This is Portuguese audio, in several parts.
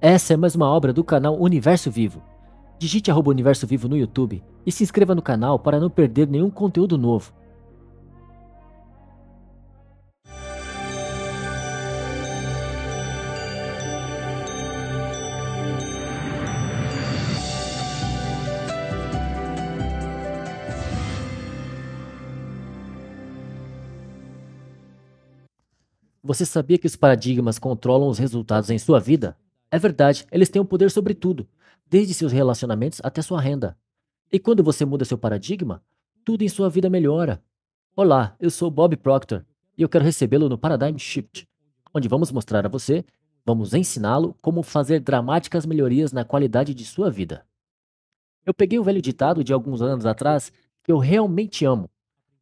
Essa é mais uma obra do canal Universo Vivo. Digite arroba Universo Vivo no YouTube e se inscreva no canal para não perder nenhum conteúdo novo. Você sabia que os paradigmas controlam os resultados em sua vida? É verdade, eles têm o um poder sobre tudo, desde seus relacionamentos até sua renda. E quando você muda seu paradigma, tudo em sua vida melhora. Olá, eu sou Bob Proctor e eu quero recebê-lo no Paradigm Shift, onde vamos mostrar a você, vamos ensiná-lo como fazer dramáticas melhorias na qualidade de sua vida. Eu peguei um velho ditado de alguns anos atrás que eu realmente amo.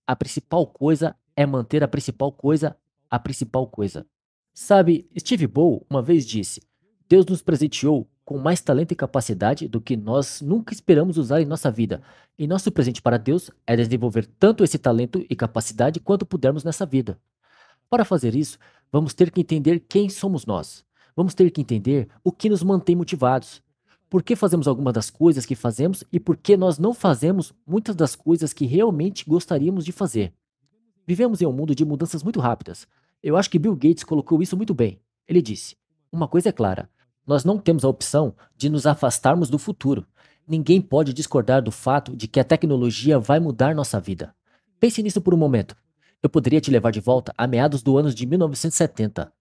A principal coisa é manter a principal coisa a principal coisa. Sabe, Steve Bow uma vez disse: Deus nos presenteou com mais talento e capacidade do que nós nunca esperamos usar em nossa vida. E nosso presente para Deus é desenvolver tanto esse talento e capacidade quanto pudermos nessa vida. Para fazer isso, vamos ter que entender quem somos nós. Vamos ter que entender o que nos mantém motivados. Por que fazemos algumas das coisas que fazemos e por que nós não fazemos muitas das coisas que realmente gostaríamos de fazer. Vivemos em um mundo de mudanças muito rápidas. Eu acho que Bill Gates colocou isso muito bem. Ele disse: Uma coisa é clara, nós não temos a opção de nos afastarmos do futuro. Ninguém pode discordar do fato de que a tecnologia vai mudar nossa vida. Pense nisso por um momento. Eu poderia te levar de volta a meados do ano de 1970.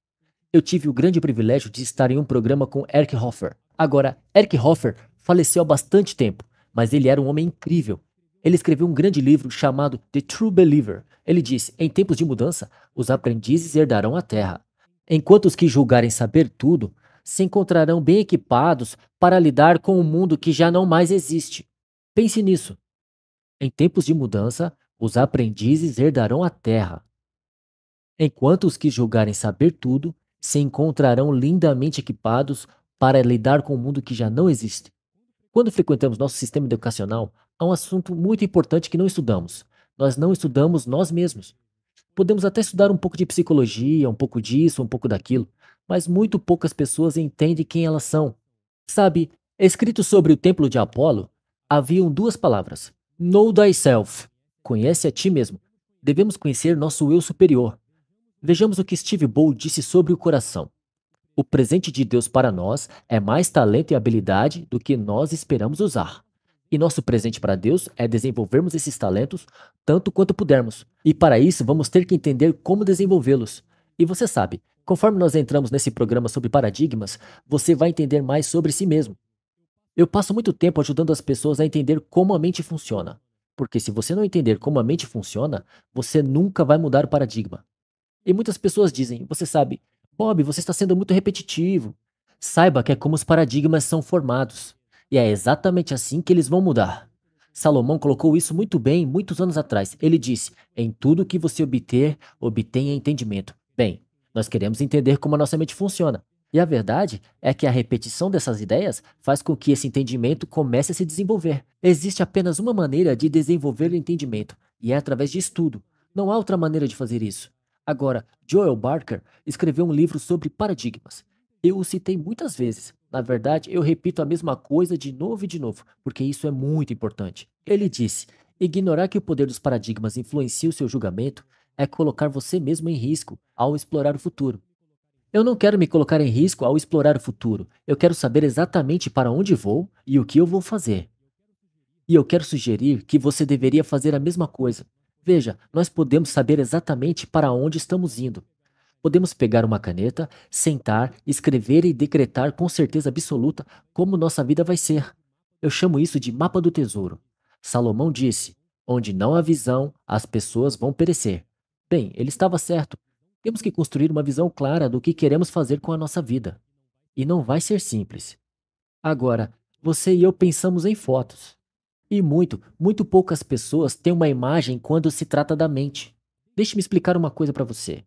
Eu tive o grande privilégio de estar em um programa com Eric Hoffer. Agora, Eric Hoffer faleceu há bastante tempo, mas ele era um homem incrível. Ele escreveu um grande livro chamado The True Believer. Ele diz: Em tempos de mudança, os aprendizes herdarão a terra, enquanto os que julgarem saber tudo se encontrarão bem equipados para lidar com um mundo que já não mais existe. Pense nisso. Em tempos de mudança, os aprendizes herdarão a terra, enquanto os que julgarem saber tudo se encontrarão lindamente equipados para lidar com o um mundo que já não existe. Quando frequentamos nosso sistema educacional, há um assunto muito importante que não estudamos. Nós não estudamos nós mesmos. Podemos até estudar um pouco de psicologia, um pouco disso, um pouco daquilo, mas muito poucas pessoas entendem quem elas são. Sabe, escrito sobre o templo de Apolo, haviam duas palavras: Know thyself. Conhece a ti mesmo. Devemos conhecer nosso eu superior. Vejamos o que Steve Bow disse sobre o coração. O presente de Deus para nós é mais talento e habilidade do que nós esperamos usar. E nosso presente para Deus é desenvolvermos esses talentos tanto quanto pudermos. E para isso vamos ter que entender como desenvolvê-los. E você sabe, conforme nós entramos nesse programa sobre paradigmas, você vai entender mais sobre si mesmo. Eu passo muito tempo ajudando as pessoas a entender como a mente funciona. Porque se você não entender como a mente funciona, você nunca vai mudar o paradigma. E muitas pessoas dizem, você sabe, Bob, você está sendo muito repetitivo. Saiba que é como os paradigmas são formados. E é exatamente assim que eles vão mudar. Salomão colocou isso muito bem muitos anos atrás. Ele disse: Em tudo que você obter, obtenha entendimento. Bem, nós queremos entender como a nossa mente funciona. E a verdade é que a repetição dessas ideias faz com que esse entendimento comece a se desenvolver. Existe apenas uma maneira de desenvolver o entendimento, e é através de estudo. Não há outra maneira de fazer isso. Agora, Joel Barker escreveu um livro sobre paradigmas. Eu o citei muitas vezes. Na verdade, eu repito a mesma coisa de novo e de novo, porque isso é muito importante. Ele disse: ignorar que o poder dos paradigmas influencia o seu julgamento é colocar você mesmo em risco ao explorar o futuro. Eu não quero me colocar em risco ao explorar o futuro. Eu quero saber exatamente para onde vou e o que eu vou fazer. E eu quero sugerir que você deveria fazer a mesma coisa. Veja, nós podemos saber exatamente para onde estamos indo. Podemos pegar uma caneta, sentar, escrever e decretar com certeza absoluta como nossa vida vai ser. Eu chamo isso de mapa do tesouro. Salomão disse: Onde não há visão, as pessoas vão perecer. Bem, ele estava certo. Temos que construir uma visão clara do que queremos fazer com a nossa vida. E não vai ser simples. Agora, você e eu pensamos em fotos. E muito, muito poucas pessoas têm uma imagem quando se trata da mente. Deixe-me explicar uma coisa para você.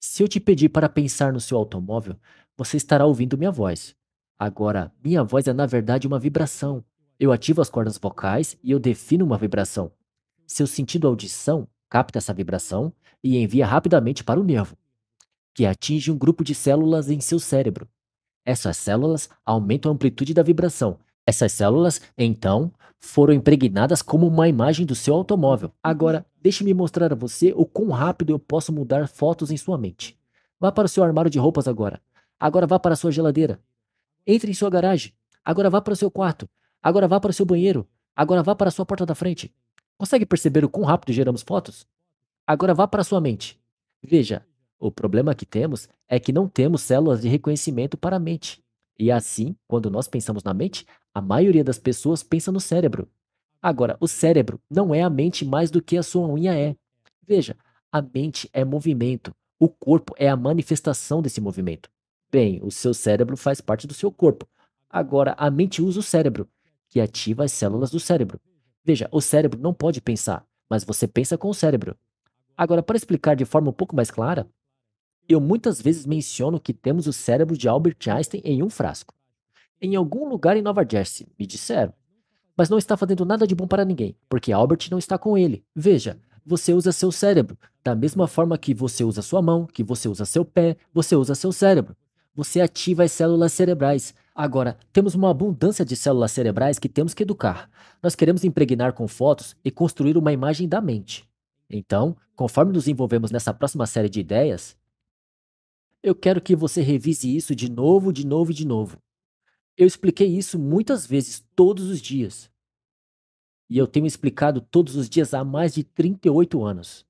Se eu te pedir para pensar no seu automóvel, você estará ouvindo minha voz. Agora, minha voz é na verdade uma vibração. Eu ativo as cordas vocais e eu defino uma vibração. Seu sentido audição capta essa vibração e envia rapidamente para o nervo, que atinge um grupo de células em seu cérebro. Essas células aumentam a amplitude da vibração. Essas células, então, foram impregnadas como uma imagem do seu automóvel. Uhum. Agora, deixe-me mostrar a você o quão rápido eu posso mudar fotos em sua mente. Vá para o seu armário de roupas agora. Agora vá para a sua geladeira. Entre em sua garagem. Agora vá para o seu quarto. Agora vá para o seu banheiro. Agora vá para a sua porta da frente. Consegue perceber o quão rápido geramos fotos? Agora vá para sua mente. Veja, o problema que temos é que não temos células de reconhecimento para a mente. E assim, quando nós pensamos na mente, a maioria das pessoas pensa no cérebro. Agora, o cérebro não é a mente mais do que a sua unha é. Veja, a mente é movimento, o corpo é a manifestação desse movimento. Bem, o seu cérebro faz parte do seu corpo. Agora, a mente usa o cérebro, que ativa as células do cérebro. Veja, o cérebro não pode pensar, mas você pensa com o cérebro. Agora, para explicar de forma um pouco mais clara, eu muitas vezes menciono que temos o cérebro de Albert Einstein em um frasco. Em algum lugar em Nova Jersey, me disseram. Mas não está fazendo nada de bom para ninguém, porque Albert não está com ele. Veja, você usa seu cérebro, da mesma forma que você usa sua mão, que você usa seu pé, você usa seu cérebro. Você ativa as células cerebrais, Agora, temos uma abundância de células cerebrais que temos que educar. Nós queremos impregnar com fotos e construir uma imagem da mente. Então, conforme nos envolvemos nessa próxima série de ideias, eu quero que você revise isso de novo, de novo e de novo. Eu expliquei isso muitas vezes, todos os dias. E eu tenho explicado todos os dias há mais de 38 anos.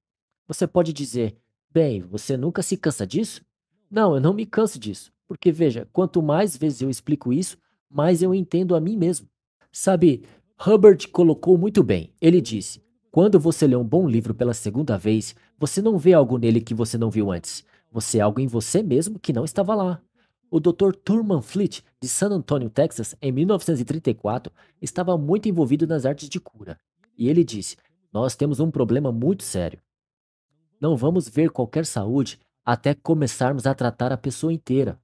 Você pode dizer, bem, você nunca se cansa disso? Não, eu não me canso disso. Porque veja, quanto mais vezes eu explico isso, mais eu entendo a mim mesmo. Sabe, Hubbard colocou muito bem. Ele disse: quando você lê um bom livro pela segunda vez, você não vê algo nele que você não viu antes. Você é algo em você mesmo que não estava lá. O Dr. Thurman Fleet, de San Antonio, Texas, em 1934, estava muito envolvido nas artes de cura. E ele disse: Nós temos um problema muito sério. Não vamos ver qualquer saúde até começarmos a tratar a pessoa inteira.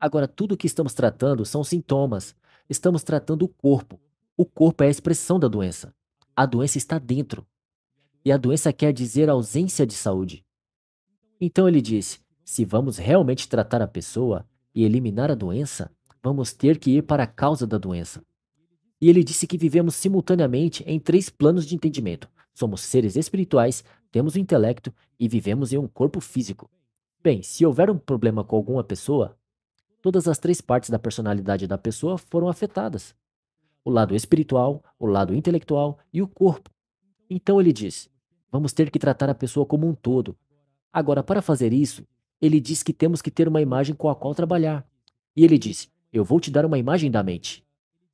Agora, tudo o que estamos tratando são sintomas. Estamos tratando o corpo. O corpo é a expressão da doença. A doença está dentro. E a doença quer dizer ausência de saúde. Então ele disse: se vamos realmente tratar a pessoa e eliminar a doença, vamos ter que ir para a causa da doença. E ele disse que vivemos simultaneamente em três planos de entendimento: somos seres espirituais, temos o intelecto e vivemos em um corpo físico. Bem, se houver um problema com alguma pessoa, todas as três partes da personalidade da pessoa foram afetadas: o lado espiritual, o lado intelectual e o corpo. Então ele diz: vamos ter que tratar a pessoa como um todo. Agora, para fazer isso, ele diz que temos que ter uma imagem com a qual trabalhar. E ele disse: eu vou te dar uma imagem da mente.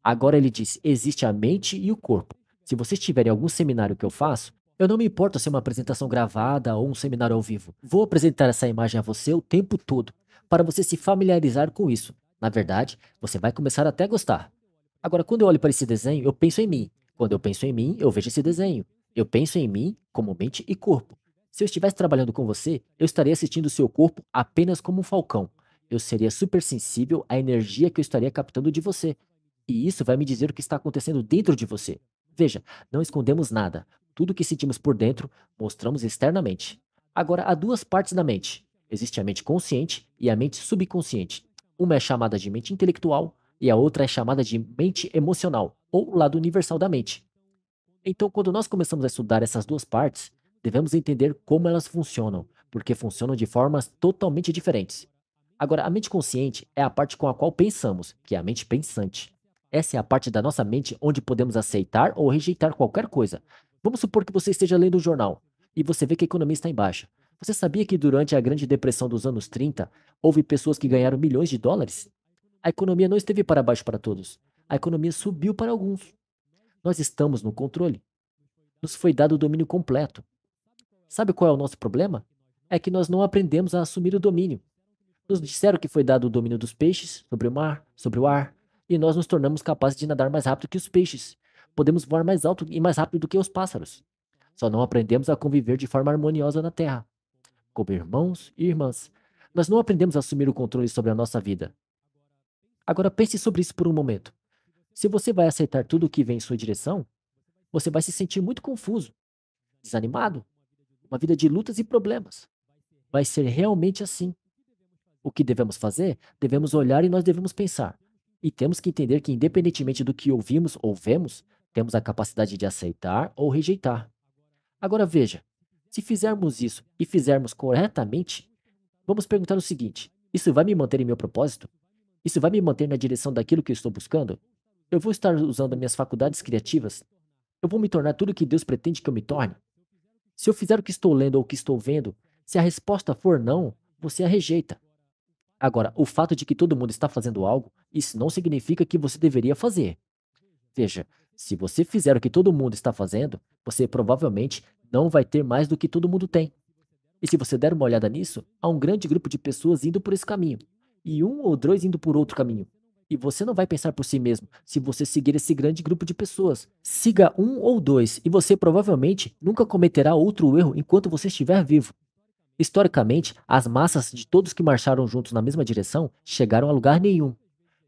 Agora ele diz: existe a mente e o corpo. Se vocês tiverem algum seminário que eu faço, eu não me importo se é uma apresentação gravada ou um seminário ao vivo. Vou apresentar essa imagem a você o tempo todo para você se familiarizar com isso. Na verdade, você vai começar até a gostar. Agora, quando eu olho para esse desenho, eu penso em mim. Quando eu penso em mim, eu vejo esse desenho. Eu penso em mim como mente e corpo. Se eu estivesse trabalhando com você, eu estaria assistindo o seu corpo apenas como um falcão. Eu seria super sensível à energia que eu estaria captando de você. E isso vai me dizer o que está acontecendo dentro de você. Veja, não escondemos nada. Tudo o que sentimos por dentro, mostramos externamente. Agora, há duas partes da mente. Existe a mente consciente e a mente subconsciente. Uma é chamada de mente intelectual e a outra é chamada de mente emocional, ou lado universal da mente. Então, quando nós começamos a estudar essas duas partes, devemos entender como elas funcionam, porque funcionam de formas totalmente diferentes. Agora, a mente consciente é a parte com a qual pensamos, que é a mente pensante. Essa é a parte da nossa mente onde podemos aceitar ou rejeitar qualquer coisa. Vamos supor que você esteja lendo um jornal e você vê que a economia está em baixa. Você sabia que durante a Grande Depressão dos anos 30 houve pessoas que ganharam milhões de dólares? A economia não esteve para baixo para todos. A economia subiu para alguns. Nós estamos no controle. Nos foi dado o domínio completo. Sabe qual é o nosso problema? É que nós não aprendemos a assumir o domínio. Nos disseram que foi dado o domínio dos peixes sobre o mar, sobre o ar, e nós nos tornamos capazes de nadar mais rápido que os peixes. Podemos voar mais alto e mais rápido do que os pássaros. Só não aprendemos a conviver de forma harmoniosa na Terra como irmãos e irmãs, nós não aprendemos a assumir o controle sobre a nossa vida. Agora pense sobre isso por um momento. Se você vai aceitar tudo o que vem em sua direção, você vai se sentir muito confuso, desanimado, uma vida de lutas e problemas. Vai ser realmente assim. O que devemos fazer? Devemos olhar e nós devemos pensar. E temos que entender que, independentemente do que ouvimos ou vemos, temos a capacidade de aceitar ou rejeitar. Agora veja: se fizermos isso e fizermos corretamente, vamos perguntar o seguinte: isso vai me manter em meu propósito? Isso vai me manter na direção daquilo que eu estou buscando? Eu vou estar usando minhas faculdades criativas? Eu vou me tornar tudo o que Deus pretende que eu me torne? Se eu fizer o que estou lendo ou o que estou vendo, se a resposta for não, você a rejeita. Agora, o fato de que todo mundo está fazendo algo, isso não significa que você deveria fazer. Veja, se você fizer o que todo mundo está fazendo, você provavelmente não vai ter mais do que todo mundo tem. E se você der uma olhada nisso, há um grande grupo de pessoas indo por esse caminho, e um ou dois indo por outro caminho. E você não vai pensar por si mesmo se você seguir esse grande grupo de pessoas. Siga um ou dois, e você provavelmente nunca cometerá outro erro enquanto você estiver vivo. Historicamente, as massas de todos que marcharam juntos na mesma direção chegaram a lugar nenhum.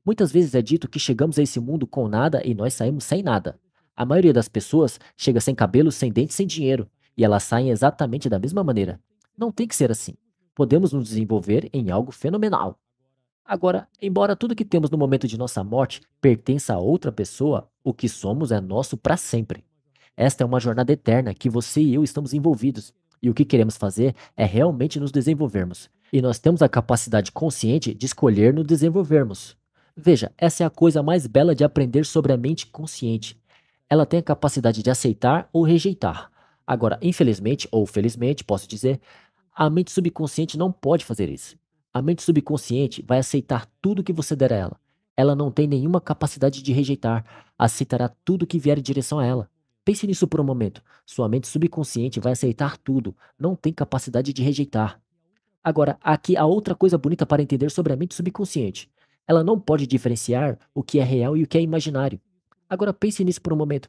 Muitas vezes é dito que chegamos a esse mundo com nada e nós saímos sem nada. A maioria das pessoas chega sem cabelo, sem dente, sem dinheiro e elas saem exatamente da mesma maneira. Não tem que ser assim. Podemos nos desenvolver em algo fenomenal. Agora, embora tudo que temos no momento de nossa morte pertença a outra pessoa, o que somos é nosso para sempre. Esta é uma jornada eterna que você e eu estamos envolvidos, e o que queremos fazer é realmente nos desenvolvermos. E nós temos a capacidade consciente de escolher nos desenvolvermos. Veja, essa é a coisa mais bela de aprender sobre a mente consciente. Ela tem a capacidade de aceitar ou rejeitar, Agora, infelizmente ou felizmente, posso dizer, a mente subconsciente não pode fazer isso. A mente subconsciente vai aceitar tudo que você der a ela. Ela não tem nenhuma capacidade de rejeitar, aceitará tudo que vier em direção a ela. Pense nisso por um momento. Sua mente subconsciente vai aceitar tudo, não tem capacidade de rejeitar. Agora, aqui há outra coisa bonita para entender sobre a mente subconsciente. Ela não pode diferenciar o que é real e o que é imaginário. Agora pense nisso por um momento.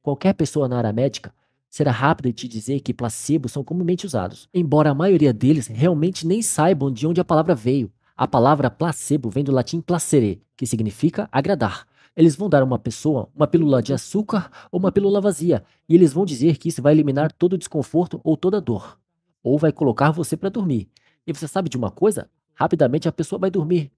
Qualquer pessoa na área médica será rápido em te dizer que placebos são comumente usados, embora a maioria deles realmente nem saibam de onde a palavra veio. A palavra placebo vem do latim placere, que significa agradar. Eles vão dar a uma pessoa uma pílula de açúcar ou uma pílula vazia, e eles vão dizer que isso vai eliminar todo o desconforto ou toda a dor, ou vai colocar você para dormir. E você sabe de uma coisa? Rapidamente a pessoa vai dormir.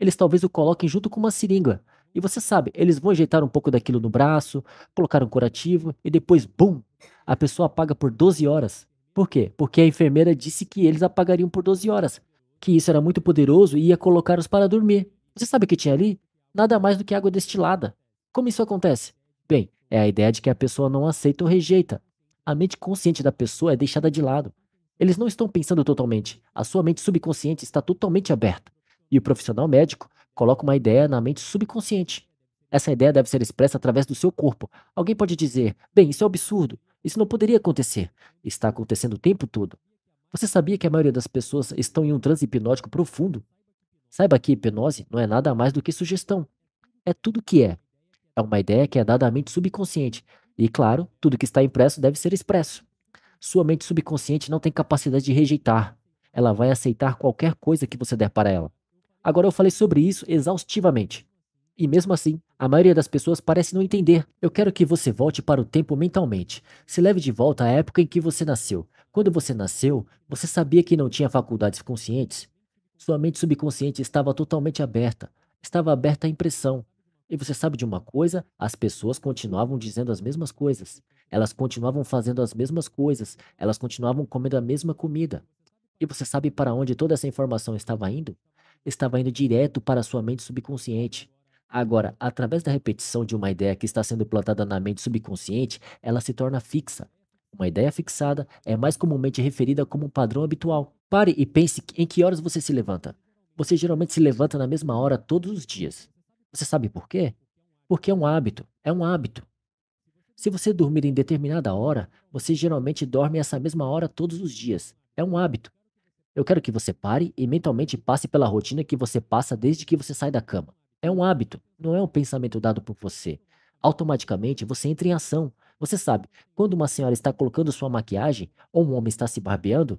Eles talvez o coloquem junto com uma seringa, e você sabe, eles vão ajeitar um pouco daquilo no braço, colocar um curativo e depois, bum, a pessoa apaga por 12 horas. Por quê? Porque a enfermeira disse que eles apagariam por 12 horas, que isso era muito poderoso e ia colocar os para dormir. Você sabe o que tinha ali? Nada mais do que água destilada. Como isso acontece? Bem, é a ideia de que a pessoa não aceita ou rejeita. A mente consciente da pessoa é deixada de lado. Eles não estão pensando totalmente. A sua mente subconsciente está totalmente aberta. E o profissional médico coloca uma ideia na mente subconsciente. Essa ideia deve ser expressa através do seu corpo. Alguém pode dizer: bem, isso é absurdo, isso não poderia acontecer. Está acontecendo o tempo todo. Você sabia que a maioria das pessoas estão em um transe hipnótico profundo? Saiba que hipnose não é nada mais do que sugestão. É tudo o que é. É uma ideia que é dada à mente subconsciente. E, claro, tudo que está impresso deve ser expresso. Sua mente subconsciente não tem capacidade de rejeitar. Ela vai aceitar qualquer coisa que você der para ela. Agora eu falei sobre isso exaustivamente. E mesmo assim, a maioria das pessoas parece não entender. Eu quero que você volte para o tempo mentalmente. Se leve de volta à época em que você nasceu. Quando você nasceu, você sabia que não tinha faculdades conscientes? Sua mente subconsciente estava totalmente aberta. Estava aberta à impressão. E você sabe de uma coisa? As pessoas continuavam dizendo as mesmas coisas. Elas continuavam fazendo as mesmas coisas. Elas continuavam comendo a mesma comida. E você sabe para onde toda essa informação estava indo? estava indo direto para sua mente subconsciente. Agora, através da repetição de uma ideia que está sendo plantada na mente subconsciente, ela se torna fixa. Uma ideia fixada é mais comumente referida como um padrão habitual. Pare e pense em que horas você se levanta. Você geralmente se levanta na mesma hora todos os dias. Você sabe por quê? Porque é um hábito. É um hábito. Se você dormir em determinada hora, você geralmente dorme essa mesma hora todos os dias. É um hábito. Eu quero que você pare e mentalmente passe pela rotina que você passa desde que você sai da cama. É um hábito, não é um pensamento dado por você. Automaticamente você entra em ação. Você sabe, quando uma senhora está colocando sua maquiagem ou um homem está se barbeando,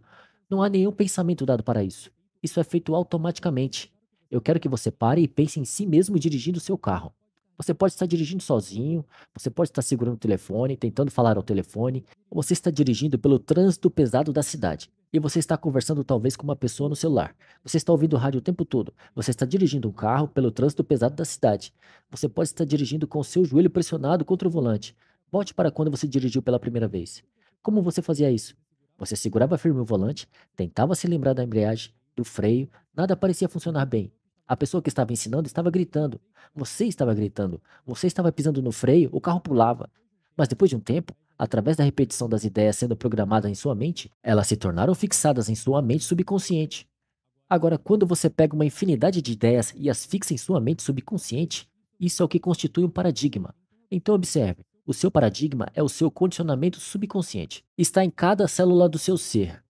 não há nenhum pensamento dado para isso. Isso é feito automaticamente. Eu quero que você pare e pense em si mesmo dirigindo seu carro. Você pode estar dirigindo sozinho, você pode estar segurando o telefone, tentando falar ao telefone, ou você está dirigindo pelo trânsito pesado da cidade e você está conversando talvez com uma pessoa no celular. Você está ouvindo rádio o tempo todo. Você está dirigindo um carro pelo trânsito pesado da cidade. Você pode estar dirigindo com o seu joelho pressionado contra o volante. Volte para quando você dirigiu pela primeira vez. Como você fazia isso? Você segurava firme o volante, tentava se lembrar da embreagem, do freio, nada parecia funcionar bem. A pessoa que estava ensinando estava gritando. Você estava gritando. Você estava pisando no freio, o carro pulava. Mas depois de um tempo, através da repetição das ideias sendo programadas em sua mente, elas se tornaram fixadas em sua mente subconsciente. Agora, quando você pega uma infinidade de ideias e as fixa em sua mente subconsciente, isso é o que constitui um paradigma. Então, observe: o seu paradigma é o seu condicionamento subconsciente. Está em cada célula do seu ser.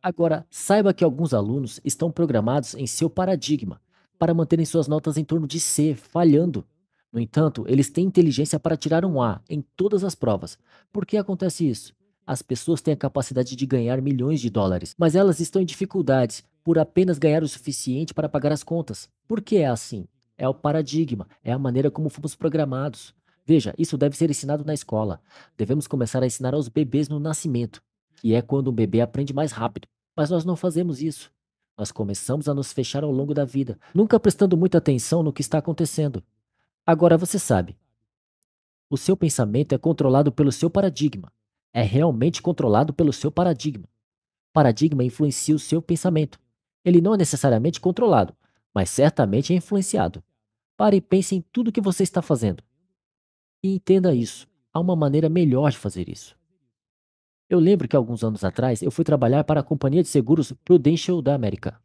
Agora, saiba que alguns alunos estão programados em seu paradigma para manterem suas notas em torno de C, falhando. No entanto, eles têm inteligência para tirar um A em todas as provas. Por que acontece isso? As pessoas têm a capacidade de ganhar milhões de dólares, mas elas estão em dificuldades por apenas ganhar o suficiente para pagar as contas. Por que é assim? É o paradigma, é a maneira como fomos programados. Veja, isso deve ser ensinado na escola. Devemos começar a ensinar aos bebês no nascimento, que é quando um bebê aprende mais rápido. Mas nós não fazemos isso. Nós começamos a nos fechar ao longo da vida, nunca prestando muita atenção no que está acontecendo. Agora você sabe. O seu pensamento é controlado pelo seu paradigma. É realmente controlado pelo seu paradigma. Paradigma influencia o seu pensamento. Ele não é necessariamente controlado, mas certamente é influenciado. Pare e pense em tudo que você está fazendo. E entenda isso. Há uma maneira melhor de fazer isso. Eu lembro que alguns anos atrás eu fui trabalhar para a companhia de seguros Prudential da América.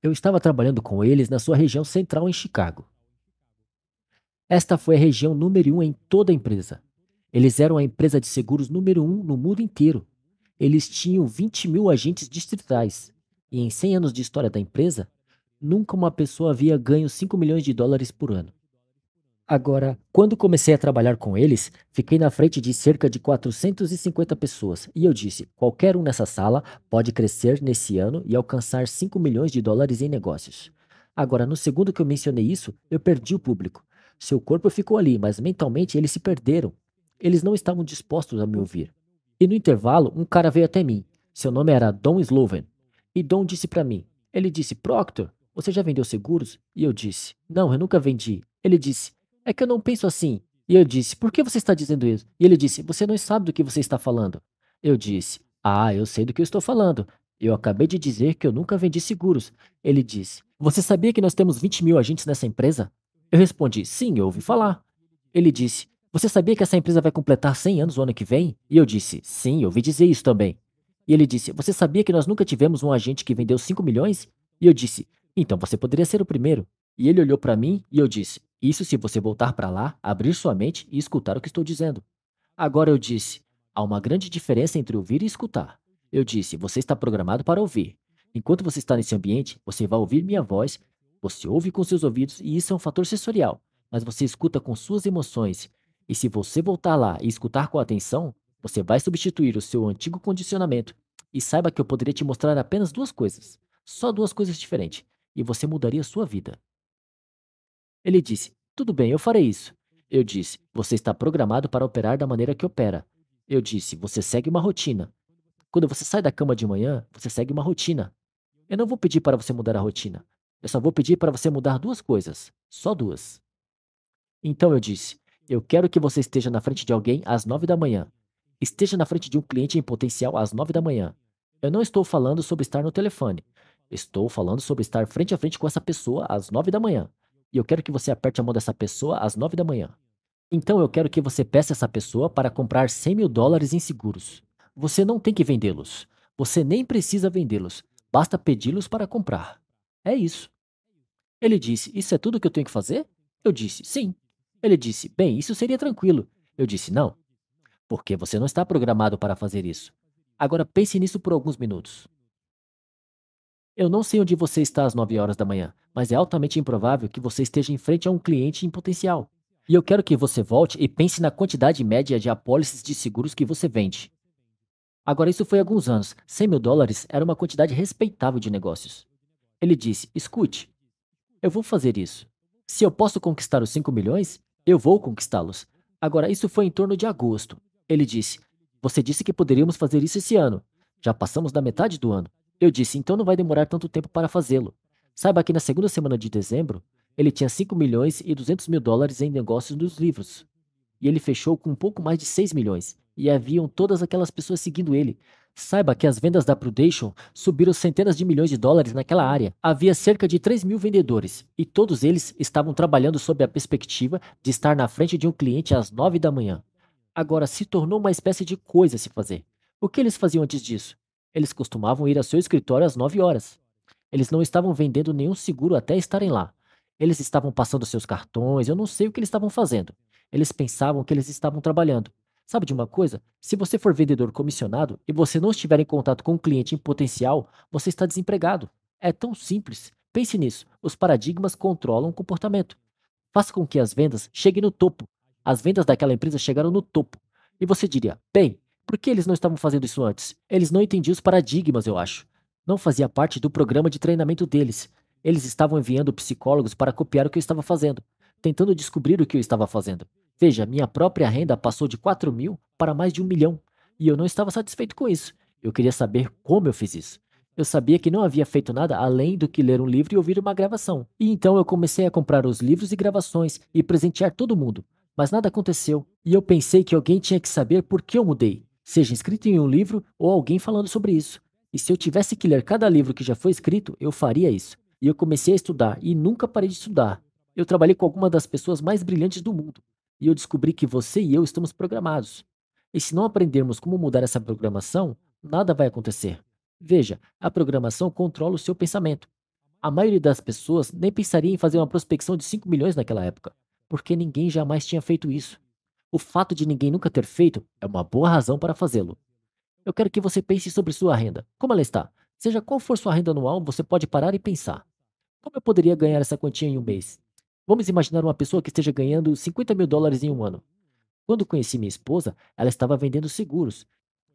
Eu estava trabalhando com eles na sua região central em Chicago. Esta foi a região número um em toda a empresa. Eles eram a empresa de seguros número um no mundo inteiro. Eles tinham 20 mil agentes distritais. E em 100 anos de história da empresa, nunca uma pessoa havia ganho 5 milhões de dólares por ano. Agora, quando comecei a trabalhar com eles, fiquei na frente de cerca de 450 pessoas e eu disse: qualquer um nessa sala pode crescer nesse ano e alcançar 5 milhões de dólares em negócios. Agora, no segundo que eu mencionei isso, eu perdi o público. Seu corpo ficou ali, mas mentalmente eles se perderam. Eles não estavam dispostos a me ouvir. E no intervalo, um cara veio até mim. Seu nome era Don Sloven. E Don disse para mim. Ele disse, Proctor, você já vendeu seguros? E eu disse, não, eu nunca vendi. Ele disse, é que eu não penso assim. E eu disse, por que você está dizendo isso? E ele disse, você não sabe do que você está falando. Eu disse, ah, eu sei do que eu estou falando. Eu acabei de dizer que eu nunca vendi seguros. Ele disse, você sabia que nós temos 20 mil agentes nessa empresa? Eu respondi: Sim, eu ouvi falar. Ele disse: Você sabia que essa empresa vai completar 100 anos o ano que vem? E eu disse: Sim, eu ouvi dizer isso também. E ele disse: Você sabia que nós nunca tivemos um agente que vendeu 5 milhões? E eu disse: Então você poderia ser o primeiro. E ele olhou para mim e eu disse: Isso se você voltar para lá, abrir sua mente e escutar o que estou dizendo. Agora eu disse: Há uma grande diferença entre ouvir e escutar. Eu disse: Você está programado para ouvir. Enquanto você está nesse ambiente, você vai ouvir minha voz você ouve com seus ouvidos e isso é um fator sensorial, mas você escuta com suas emoções. E se você voltar lá e escutar com atenção, você vai substituir o seu antigo condicionamento. E saiba que eu poderia te mostrar apenas duas coisas, só duas coisas diferentes, e você mudaria sua vida. Ele disse: Tudo bem, eu farei isso. Eu disse: Você está programado para operar da maneira que opera. Eu disse: Você segue uma rotina. Quando você sai da cama de manhã, você segue uma rotina. Eu não vou pedir para você mudar a rotina. Eu só vou pedir para você mudar duas coisas, só duas. Então eu disse: Eu quero que você esteja na frente de alguém às nove da manhã. Esteja na frente de um cliente em potencial às nove da manhã. Eu não estou falando sobre estar no telefone. Estou falando sobre estar frente a frente com essa pessoa às nove da manhã. E eu quero que você aperte a mão dessa pessoa às nove da manhã. Então eu quero que você peça essa pessoa para comprar 100 mil dólares em seguros. Você não tem que vendê-los. Você nem precisa vendê-los. Basta pedi-los para comprar. É isso. Ele disse: Isso é tudo que eu tenho que fazer? Eu disse: Sim. Ele disse: Bem, isso seria tranquilo. Eu disse: Não. Porque você não está programado para fazer isso. Agora pense nisso por alguns minutos. Eu não sei onde você está às 9 horas da manhã, mas é altamente improvável que você esteja em frente a um cliente em potencial. E eu quero que você volte e pense na quantidade média de apólices de seguros que você vende. Agora, isso foi há alguns anos. 100 mil dólares era uma quantidade respeitável de negócios. Ele disse: Escute, eu vou fazer isso. Se eu posso conquistar os 5 milhões, eu vou conquistá-los. Agora, isso foi em torno de agosto. Ele disse: Você disse que poderíamos fazer isso esse ano. Já passamos da metade do ano. Eu disse: Então não vai demorar tanto tempo para fazê-lo. Saiba que na segunda semana de dezembro, ele tinha 5 milhões e 200 mil dólares em negócios dos livros. E ele fechou com um pouco mais de 6 milhões. E haviam todas aquelas pessoas seguindo ele, Saiba que as vendas da Prudation subiram centenas de milhões de dólares naquela área. Havia cerca de 3 mil vendedores e todos eles estavam trabalhando sob a perspectiva de estar na frente de um cliente às 9 da manhã. Agora se tornou uma espécie de coisa a se fazer. O que eles faziam antes disso? Eles costumavam ir a seu escritório às 9 horas. Eles não estavam vendendo nenhum seguro até estarem lá. Eles estavam passando seus cartões, eu não sei o que eles estavam fazendo. Eles pensavam que eles estavam trabalhando, Sabe de uma coisa? Se você for vendedor comissionado e você não estiver em contato com um cliente em potencial, você está desempregado. É tão simples. Pense nisso. Os paradigmas controlam o comportamento. Faça com que as vendas cheguem no topo. As vendas daquela empresa chegaram no topo. E você diria: bem, por que eles não estavam fazendo isso antes? Eles não entendiam os paradigmas, eu acho. Não fazia parte do programa de treinamento deles. Eles estavam enviando psicólogos para copiar o que eu estava fazendo, tentando descobrir o que eu estava fazendo. Veja, minha própria renda passou de 4 mil para mais de 1 milhão, e eu não estava satisfeito com isso. Eu queria saber como eu fiz isso. Eu sabia que não havia feito nada além do que ler um livro e ouvir uma gravação. E então eu comecei a comprar os livros e gravações e presentear todo mundo. Mas nada aconteceu, e eu pensei que alguém tinha que saber por que eu mudei, seja escrito em um livro ou alguém falando sobre isso. E se eu tivesse que ler cada livro que já foi escrito, eu faria isso. E eu comecei a estudar e nunca parei de estudar. Eu trabalhei com algumas das pessoas mais brilhantes do mundo e eu descobri que você e eu estamos programados. E se não aprendermos como mudar essa programação, nada vai acontecer. Veja, a programação controla o seu pensamento. A maioria das pessoas nem pensaria em fazer uma prospecção de 5 milhões naquela época, porque ninguém jamais tinha feito isso. O fato de ninguém nunca ter feito é uma boa razão para fazê-lo. Eu quero que você pense sobre sua renda. Como ela está? Seja qual for sua renda anual, você pode parar e pensar. Como eu poderia ganhar essa quantia em um mês? Vamos imaginar uma pessoa que esteja ganhando 50 mil dólares em um ano. Quando conheci minha esposa, ela estava vendendo seguros.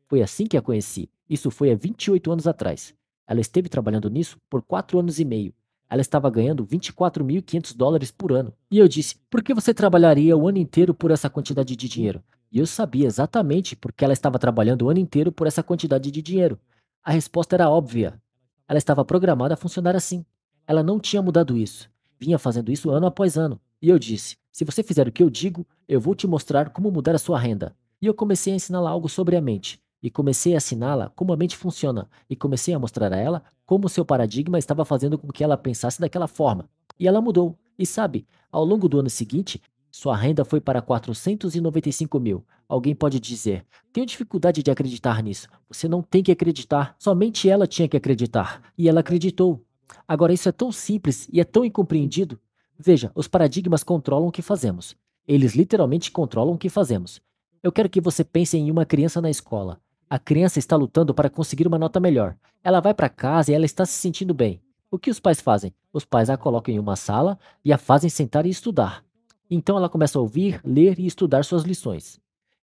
Foi assim que a conheci. Isso foi há 28 anos atrás. Ela esteve trabalhando nisso por 4 anos e meio. Ela estava ganhando 24.500 dólares por ano. E eu disse: por que você trabalharia o ano inteiro por essa quantidade de dinheiro? E eu sabia exatamente por que ela estava trabalhando o ano inteiro por essa quantidade de dinheiro. A resposta era óbvia. Ela estava programada a funcionar assim. Ela não tinha mudado isso vinha fazendo isso ano após ano. E eu disse: se você fizer o que eu digo, eu vou te mostrar como mudar a sua renda. E eu comecei a ensiná-la algo sobre a mente. E comecei a ensiná-la como a mente funciona. E comecei a mostrar a ela como seu paradigma estava fazendo com que ela pensasse daquela forma. E ela mudou. E sabe, ao longo do ano seguinte, sua renda foi para 495 mil. Alguém pode dizer: tenho dificuldade de acreditar nisso. Você não tem que acreditar. Somente ela tinha que acreditar. E ela acreditou. Agora, isso é tão simples e é tão incompreendido. Veja, os paradigmas controlam o que fazemos. Eles literalmente controlam o que fazemos. Eu quero que você pense em uma criança na escola. A criança está lutando para conseguir uma nota melhor. Ela vai para casa e ela está se sentindo bem. O que os pais fazem? Os pais a colocam em uma sala e a fazem sentar e estudar. Então ela começa a ouvir, ler e estudar suas lições.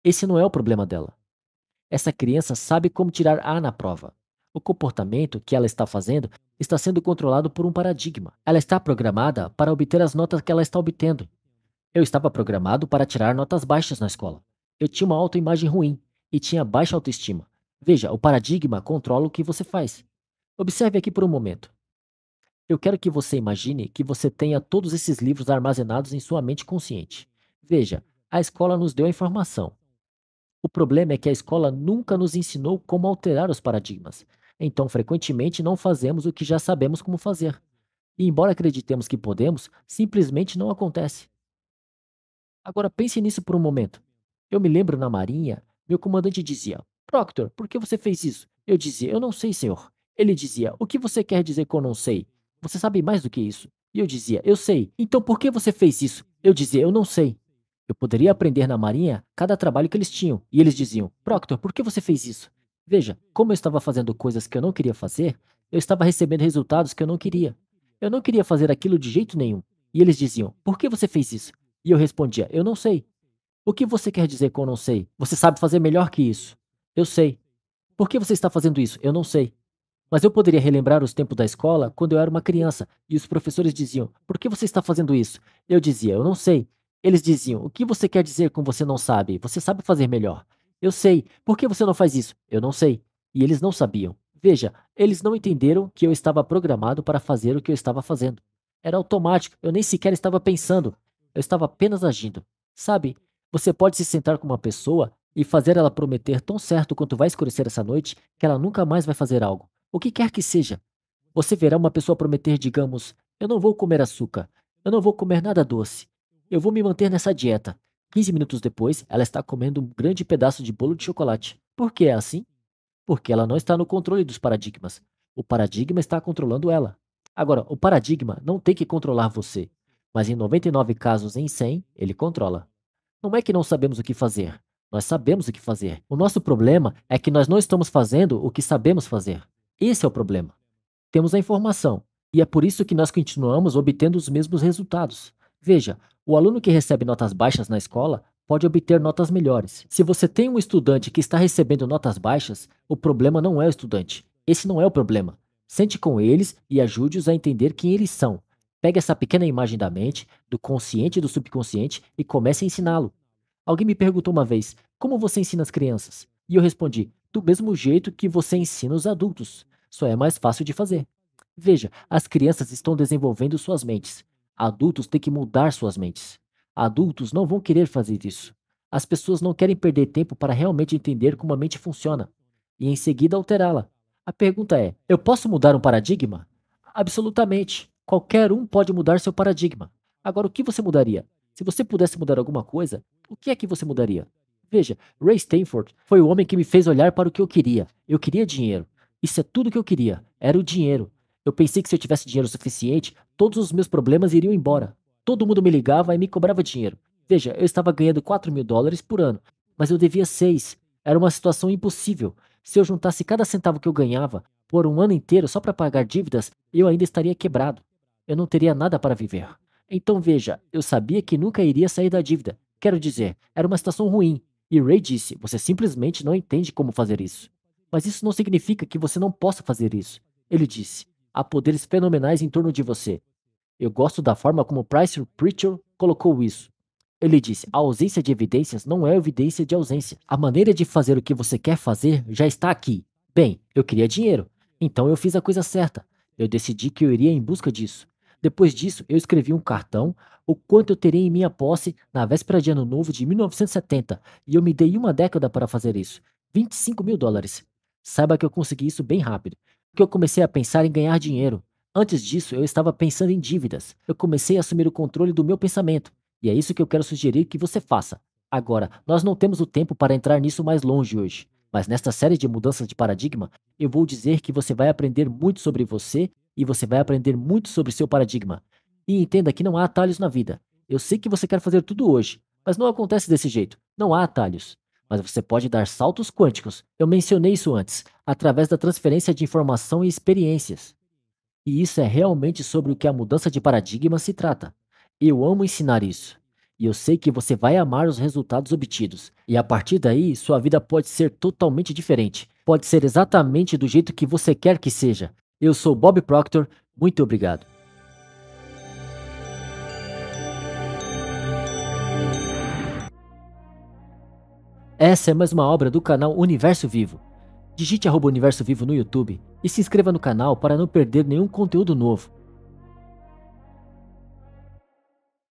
Esse não é o problema dela. Essa criança sabe como tirar A na prova. O comportamento que ela está fazendo está sendo controlado por um paradigma. Ela está programada para obter as notas que ela está obtendo. Eu estava programado para tirar notas baixas na escola. Eu tinha uma autoimagem ruim e tinha baixa autoestima. Veja, o paradigma controla o que você faz. Observe aqui por um momento. Eu quero que você imagine que você tenha todos esses livros armazenados em sua mente consciente. Veja, a escola nos deu a informação. O problema é que a escola nunca nos ensinou como alterar os paradigmas. Então, frequentemente, não fazemos o que já sabemos como fazer. E, embora acreditemos que podemos, simplesmente não acontece. Agora, pense nisso por um momento. Eu me lembro na Marinha, meu comandante dizia: Proctor, por que você fez isso? Eu dizia: Eu não sei, senhor. Ele dizia: O que você quer dizer que eu não sei? Você sabe mais do que isso. E eu dizia: Eu sei. Então, por que você fez isso? Eu dizia: Eu não sei. Eu poderia aprender na Marinha cada trabalho que eles tinham. E eles diziam: Proctor, por que você fez isso? Veja, como eu estava fazendo coisas que eu não queria fazer, eu estava recebendo resultados que eu não queria. Eu não queria fazer aquilo de jeito nenhum. E eles diziam: Por que você fez isso? E eu respondia: Eu não sei. O que você quer dizer com eu não sei? Você sabe fazer melhor que isso. Eu sei. Por que você está fazendo isso? Eu não sei. Mas eu poderia relembrar os tempos da escola quando eu era uma criança e os professores diziam: Por que você está fazendo isso? Eu dizia: Eu não sei. Eles diziam: O que você quer dizer com você não sabe? Você sabe fazer melhor. Eu sei. Por que você não faz isso? Eu não sei. E eles não sabiam. Veja, eles não entenderam que eu estava programado para fazer o que eu estava fazendo. Era automático, eu nem sequer estava pensando. Eu estava apenas agindo. Sabe, você pode se sentar com uma pessoa e fazer ela prometer tão certo quanto vai escurecer essa noite que ela nunca mais vai fazer algo, o que quer que seja. Você verá uma pessoa prometer, digamos, eu não vou comer açúcar, eu não vou comer nada doce, eu vou me manter nessa dieta, 15 minutos depois, ela está comendo um grande pedaço de bolo de chocolate. Por que é assim? Porque ela não está no controle dos paradigmas. O paradigma está controlando ela. Agora, o paradigma não tem que controlar você, mas em 99 casos em 100, ele controla. Não é que não sabemos o que fazer, nós sabemos o que fazer. O nosso problema é que nós não estamos fazendo o que sabemos fazer. Esse é o problema. Temos a informação, e é por isso que nós continuamos obtendo os mesmos resultados. Veja, o aluno que recebe notas baixas na escola pode obter notas melhores. Se você tem um estudante que está recebendo notas baixas, o problema não é o estudante. Esse não é o problema. Sente com eles e ajude-os a entender quem eles são. Pegue essa pequena imagem da mente, do consciente e do subconsciente e comece a ensiná-lo. Alguém me perguntou uma vez: como você ensina as crianças? E eu respondi: do mesmo jeito que você ensina os adultos. Só é mais fácil de fazer. Veja, as crianças estão desenvolvendo suas mentes. Adultos têm que mudar suas mentes. Adultos não vão querer fazer isso. As pessoas não querem perder tempo para realmente entender como a mente funciona e em seguida alterá-la. A pergunta é: eu posso mudar um paradigma? Absolutamente. Qualquer um pode mudar seu paradigma. Agora, o que você mudaria? Se você pudesse mudar alguma coisa, o que é que você mudaria? Veja, Ray Stanford foi o homem que me fez olhar para o que eu queria. Eu queria dinheiro. Isso é tudo que eu queria. Era o dinheiro. Eu pensei que se eu tivesse dinheiro suficiente, todos os meus problemas iriam embora. Todo mundo me ligava e me cobrava dinheiro. Veja, eu estava ganhando 4 mil dólares por ano, mas eu devia 6. Era uma situação impossível. Se eu juntasse cada centavo que eu ganhava por um ano inteiro só para pagar dívidas, eu ainda estaria quebrado. Eu não teria nada para viver. Então veja, eu sabia que nunca iria sair da dívida. Quero dizer, era uma situação ruim. E Ray disse: você simplesmente não entende como fazer isso. Mas isso não significa que você não possa fazer isso. Ele disse: há poderes fenomenais em torno de você. Eu gosto da forma como Price Preacher colocou isso. Ele disse: a ausência de evidências não é evidência de ausência. A maneira de fazer o que você quer fazer já está aqui. Bem, eu queria dinheiro, então eu fiz a coisa certa. Eu decidi que eu iria em busca disso. Depois disso, eu escrevi um cartão, o quanto eu teria em minha posse na véspera de Ano Novo de 1970, e eu me dei uma década para fazer isso. 25 mil dólares. Saiba que eu consegui isso bem rápido que eu comecei a pensar em ganhar dinheiro. Antes disso, eu estava pensando em dívidas. Eu comecei a assumir o controle do meu pensamento. E é isso que eu quero sugerir que você faça. Agora, nós não temos o tempo para entrar nisso mais longe hoje. Mas nesta série de mudanças de paradigma, eu vou dizer que você vai aprender muito sobre você e você vai aprender muito sobre seu paradigma. E entenda que não há atalhos na vida. Eu sei que você quer fazer tudo hoje, mas não acontece desse jeito. Não há atalhos mas você pode dar saltos quânticos. Eu mencionei isso antes, através da transferência de informação e experiências. E isso é realmente sobre o que a mudança de paradigma se trata. Eu amo ensinar isso. E eu sei que você vai amar os resultados obtidos. E a partir daí, sua vida pode ser totalmente diferente. Pode ser exatamente do jeito que você quer que seja. Eu sou Bob Proctor. Muito obrigado. Essa é mais uma obra do canal Universo Vivo. Digite arroba Universo Vivo no YouTube e se inscreva no canal para não perder nenhum conteúdo novo.